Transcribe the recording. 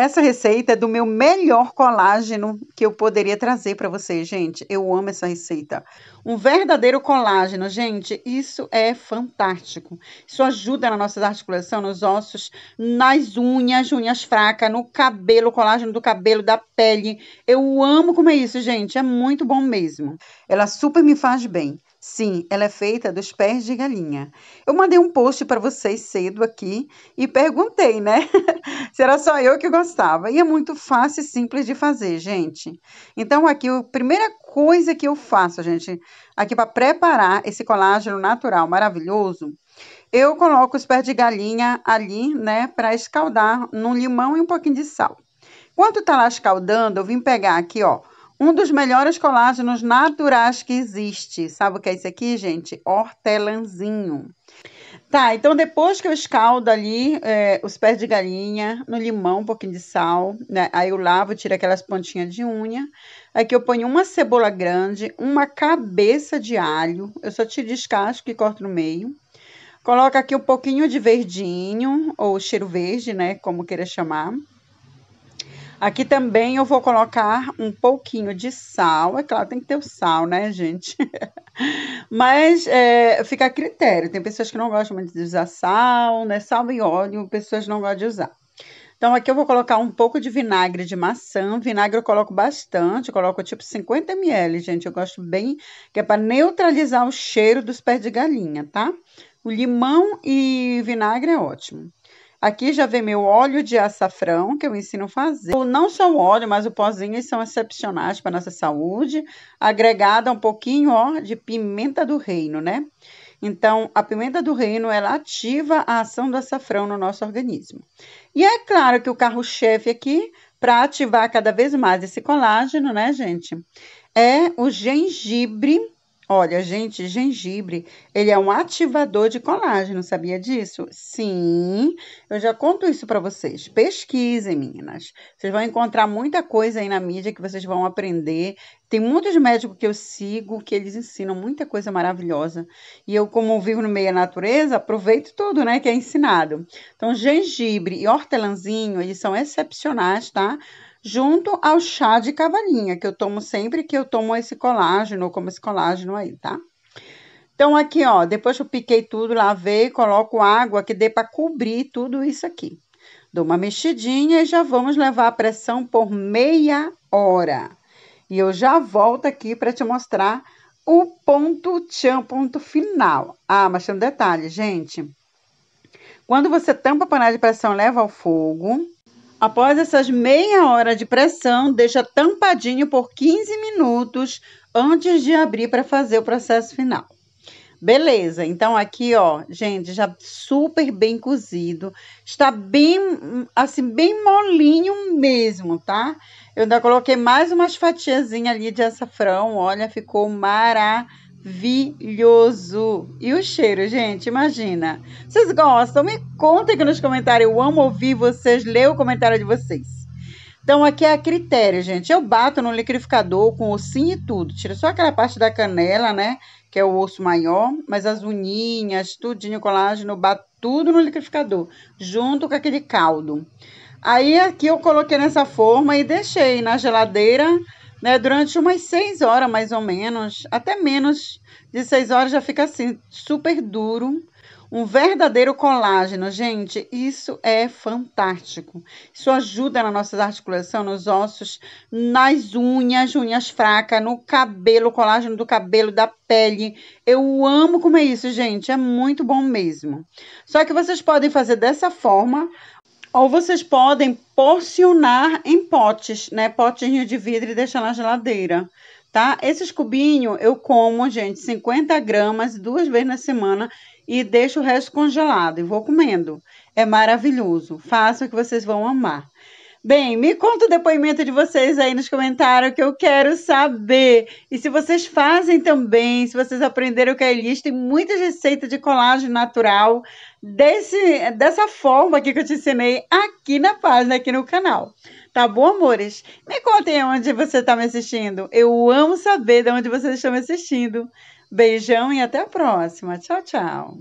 Essa receita é do meu melhor colágeno que eu poderia trazer para vocês, gente. Eu amo essa receita. Um verdadeiro colágeno, gente, isso é fantástico. Isso ajuda na nossa articulação, nos ossos, nas unhas, unhas fracas, no cabelo, colágeno do cabelo, da pele. Eu amo comer isso, gente. É muito bom mesmo. Ela super me faz bem. Sim, ela é feita dos pés de galinha. Eu mandei um post para vocês cedo aqui e perguntei, né? Será só eu que gostava? E é muito fácil e simples de fazer, gente. Então, aqui, a primeira coisa que eu faço, gente, aqui para preparar esse colágeno natural maravilhoso, eu coloco os pés de galinha ali, né, para escaldar num limão e um pouquinho de sal. Enquanto tá lá escaldando, eu vim pegar aqui, ó um dos melhores colágenos naturais que existe. Sabe o que é isso aqui, gente? Hortelãzinho. Tá, então depois que eu escaldo ali é, os pés de galinha, no limão, um pouquinho de sal, né? Aí eu lavo, tiro aquelas pontinhas de unha. Aqui eu ponho uma cebola grande, uma cabeça de alho. Eu só tiro descasco e corto no meio. Coloca aqui um pouquinho de verdinho, ou cheiro verde, né? Como queira chamar. Aqui também eu vou colocar um pouquinho de sal. É claro, tem que ter o sal, né, gente? Mas é, fica a critério. Tem pessoas que não gostam muito de usar sal, né? Sal e óleo, pessoas não gostam de usar. Então, aqui eu vou colocar um pouco de vinagre de maçã. Vinagre eu coloco bastante, eu coloco tipo 50 ml, gente. Eu gosto bem, que é para neutralizar o cheiro dos pés de galinha, tá? O limão e vinagre é ótimo. Aqui já vem meu óleo de açafrão, que eu ensino a fazer. Não são óleo, mas o pozinho são excepcionais para nossa saúde. Agregada um pouquinho, ó, de pimenta do reino, né? Então, a pimenta do reino, ela ativa a ação do açafrão no nosso organismo. E é claro que o carro-chefe aqui, para ativar cada vez mais esse colágeno, né, gente? É o gengibre Olha, gente, gengibre, ele é um ativador de colágeno, sabia disso? Sim, eu já conto isso para vocês. Pesquisem, meninas. Vocês vão encontrar muita coisa aí na mídia que vocês vão aprender. Tem muitos médicos que eu sigo que eles ensinam muita coisa maravilhosa. E eu, como vivo no meio da natureza, aproveito tudo, né, que é ensinado. Então, gengibre e hortelãzinho, eles são excepcionais, tá? junto ao chá de cavalinha, que eu tomo sempre que eu tomo esse colágeno, ou como esse colágeno aí, tá? Então, aqui, ó, depois que eu piquei tudo, lavei, coloco água que dê para cobrir tudo isso aqui. Dou uma mexidinha e já vamos levar a pressão por meia hora. E eu já volto aqui para te mostrar o ponto tchan, ponto final. Ah, mas tem um detalhe, gente. Quando você tampa a panela de pressão, leva ao fogo, Após essas meia hora de pressão, deixa tampadinho por 15 minutos antes de abrir para fazer o processo final. Beleza, então aqui ó, gente, já super bem cozido, está bem, assim, bem molinho mesmo, tá? Eu ainda coloquei mais umas fatiazinhas ali de açafrão, olha, ficou maravilhoso maravilhoso. E o cheiro, gente, imagina. Vocês gostam? Me contem aqui nos comentários. Eu amo ouvir vocês, ler o comentário de vocês. Então, aqui é a critério, gente. Eu bato no liquidificador com ossinho e tudo. Tira só aquela parte da canela, né? Que é o osso maior. Mas as unhinhas, tudinho, colágeno, bato tudo no liquidificador. Junto com aquele caldo. Aí, aqui eu coloquei nessa forma e deixei na geladeira né, durante umas seis horas mais ou menos, até menos de seis horas já fica assim, super duro. Um verdadeiro colágeno, gente, isso é fantástico. Isso ajuda na nossa articulação, nos ossos, nas unhas, unhas fracas, no cabelo, colágeno do cabelo, da pele. Eu amo comer isso, gente, é muito bom mesmo. Só que vocês podem fazer dessa forma ou vocês podem porcionar em potes, né? Potinho de vidro e deixar na geladeira, tá? Esses cubinhos eu como, gente, 50 gramas duas vezes na semana e deixo o resto congelado e vou comendo. É maravilhoso. Faça que vocês vão amar. Bem, me conta o depoimento de vocês aí nos comentários que eu quero saber. E se vocês fazem também, se vocês aprenderam que a Elis tem muitas receitas de colagem natural desse, dessa forma aqui que eu te ensinei aqui na página, aqui no canal. Tá bom, amores? Me contem onde você está me assistindo. Eu amo saber de onde vocês estão me assistindo. Beijão e até a próxima. Tchau, tchau.